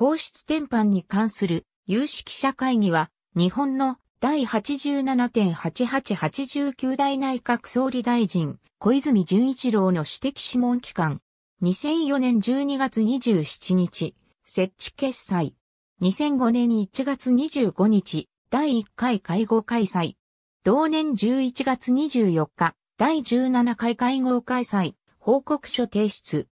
皇室転範に関する有識者会議は、日本の第87.8889代内閣総理大臣、小泉純一郎の指摘諮問機関。2004年12月27日、設置決済。2005年1月25日、第1回会合開催。同年11月24日、第17回会合開催、報告書提出。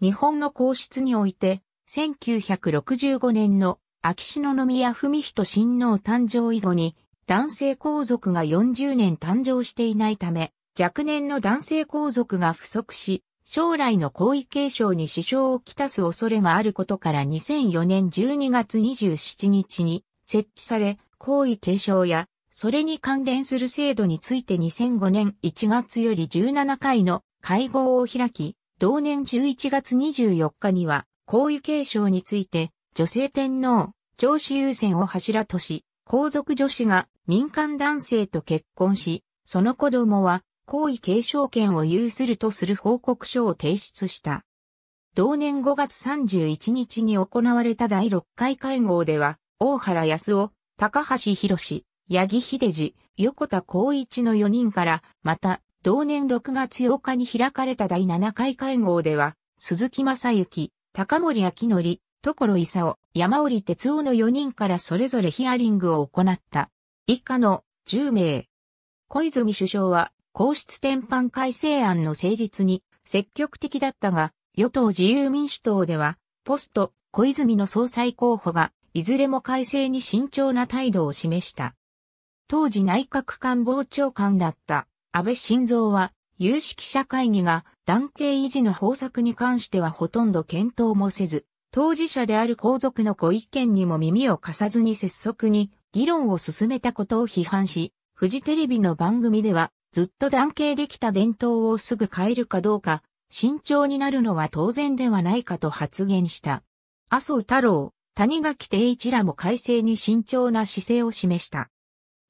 日本の皇室において、1965年の秋篠宮文人親王誕生以後に男性皇族が40年誕生していないため、若年の男性皇族が不足し、将来の皇位継承に支障をきたす恐れがあることから2004年12月27日に設置され、皇位継承やそれに関連する制度について2005年1月より17回の会合を開き、同年11月24日には皇位継承について、女性天皇、長子優先を柱とし、皇族女子が民間男性と結婚し、その子供は皇位継承権を有するとする報告書を提出した。同年5月31日に行われた第6回会合では、大原康夫、高橋博八木秀治、横田光一の4人から、また、同年6月8日に開かれた第7回会合では、鈴木正幸、高森明則、所勲、山織哲夫の4人からそれぞれヒアリングを行った。以下の10名。小泉首相は、皇室転搬改正案の成立に積極的だったが、与党自由民主党では、ポスト、小泉の総裁候補が、いずれも改正に慎重な態度を示した。当時内閣官房長官だった安倍晋三は有識者会議が男系維持の方策に関してはほとんど検討もせず、当事者である皇族のご意見にも耳を貸さずに拙速に議論を進めたことを批判し、フジテレビの番組ではずっと男系できた伝統をすぐ変えるかどうか、慎重になるのは当然ではないかと発言した。麻生太郎、谷垣定一らも改正に慎重な姿勢を示した。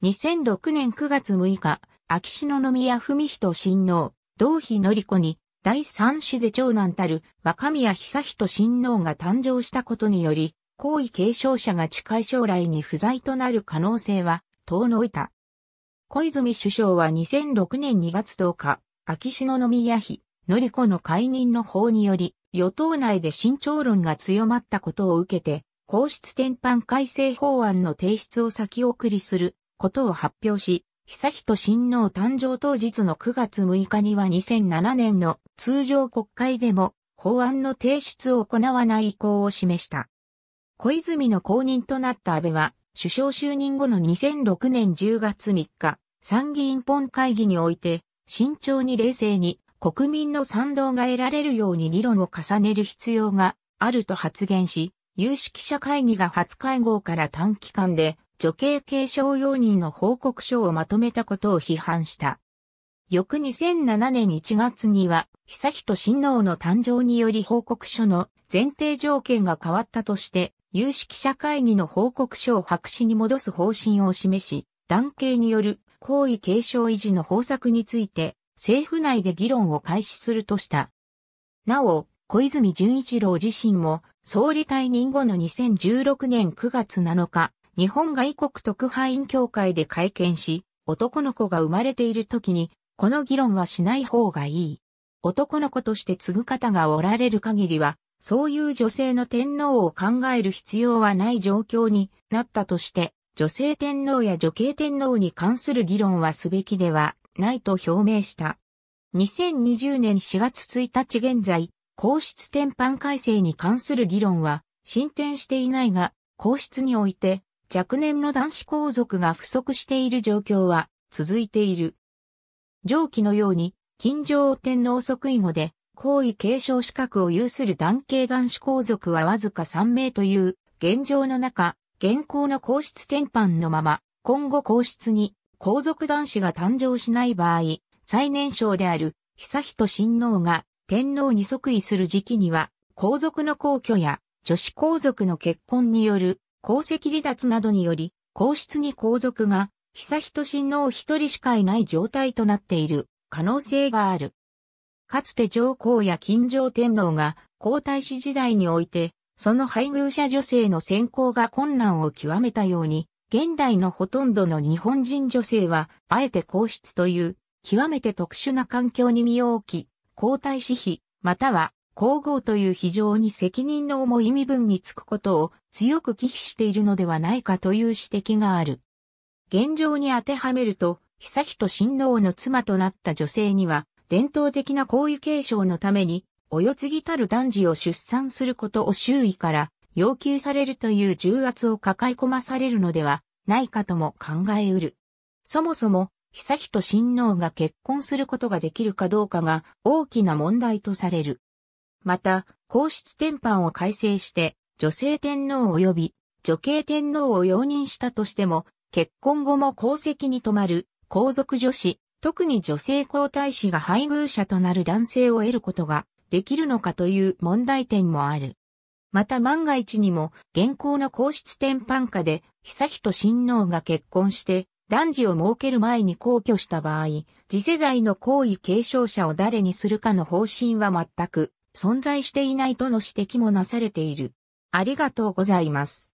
2006年9月6日、秋篠宮文人親王、同妃のり子に、第三子で長男たる若宮久人親王が誕生したことにより、皇位継承者が近い将来に不在となる可能性は遠のいた。小泉首相は2006年2月10日、秋篠宮妃、典子の解任の法により、与党内で慎重論が強まったことを受けて、皇室転換改正法案の提出を先送りすることを発表し、久人親王誕生当日の9月6日には2007年の通常国会でも法案の提出を行わない意向を示した。小泉の公認となった安倍は、首相就任後の2006年10月3日、参議院本会議において、慎重に冷静に国民の賛同が得られるように議論を重ねる必要があると発言し、有識者会議が初会合から短期間で女系継承容認の報告書をまとめたことを批判した。翌2007年1月には、久人親王の誕生により報告書の前提条件が変わったとして、有識者会議の報告書を白紙に戻す方針を示し、男系による皇位継承維持の方策について、政府内で議論を開始するとした。なお、小泉純一郎自身も、総理退任後の2016年9月7日、日本外国特派員協会で会見し、男の子が生まれている時に、この議論はしない方がいい。男の子として継ぐ方がおられる限りは、そういう女性の天皇を考える必要はない状況になったとして、女性天皇や女系天皇に関する議論はすべきではないと表明した。2020年4月1日現在、皇室転換改正に関する議論は進展していないが、皇室において若年の男子皇族が不足している状況は続いている。上記のように、金城天皇即位後で、皇位継承資格を有する男系男子皇族はわずか3名という現状の中、現行の皇室転換のまま、今後皇室に皇族男子が誕生しない場合、最年少である久人親王が天皇に即位する時期には、皇族の皇居や女子皇族の結婚による皇籍離脱などにより、皇室に皇族が、久仁親王一人しかいない状態となっている可能性がある。かつて上皇や金城天皇が皇太子時代において、その配偶者女性の選考が困難を極めたように、現代のほとんどの日本人女性は、あえて皇室という、極めて特殊な環境に身を置き、皇太子妃、または皇后という非常に責任の重い身分につくことを強く忌避しているのではないかという指摘がある。現状に当てはめると、久人親王の妻となった女性には、伝統的な皇位継承のために、お世継ぎたる男児を出産することを周囲から要求されるという重圧を抱え込まされるのではないかとも考えうる。そもそも、久人親王が結婚することができるかどうかが大きな問題とされる。また、皇室典範を改正して、女性天皇及び女系天皇を容認したとしても、結婚後も皇籍に留まる皇族女子、特に女性皇太子が配偶者となる男性を得ることができるのかという問題点もある。また万が一にも現行の皇室天換下で久人親王が結婚して男児を設ける前に皇居した場合、次世代の皇位継承者を誰にするかの方針は全く存在していないとの指摘もなされている。ありがとうございます。